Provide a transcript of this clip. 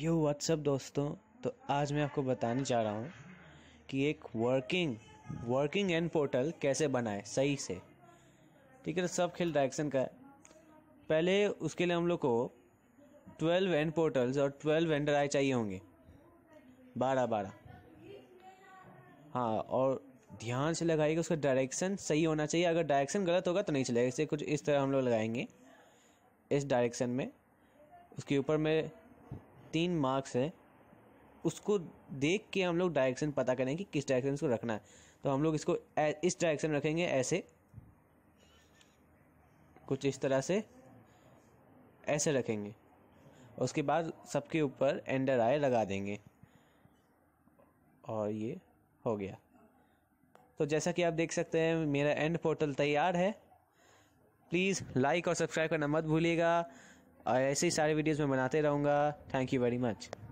यो WhatsApp दोस्तों तो आज मैं आपको बताने जा रहा हूँ कि एक वर्किंग वर्किंग एंड पोर्टल कैसे बनाए सही से ठीक है तो सब खेल डायरेक्शन का है पहले उसके लिए हम लोग को ट्वेल्व एंड पोर्टल्स और ट्वेल्व एंड आई चाहिए होंगे बारह बारह हाँ और ध्यान से लगाइएगा उसका डायरेक्शन सही होना चाहिए अगर डायरेक्शन गलत होगा तो नहीं चलेगा इसे कुछ इस तरह हम लोग लगाएंगे इस डायरेक्शन में उसके ऊपर में तीन मार्क्स है उसको देख के हम लोग डायरेक्शन पता करेंगे कि किस डायरेक्शन को रखना है तो हम लोग इसको इस डायरेक्शन रखेंगे ऐसे कुछ इस तरह से ऐसे रखेंगे उसके बाद सबके ऊपर एंडर आए लगा देंगे और ये हो गया तो जैसा कि आप देख सकते हैं मेरा एंड पोर्टल तैयार है प्लीज़ लाइक और सब्सक्राइब करना मत भूलिएगा और ऐसे ही सारे वीडियोज़ में बनाते रहूँगा थैंक यू वेरी मच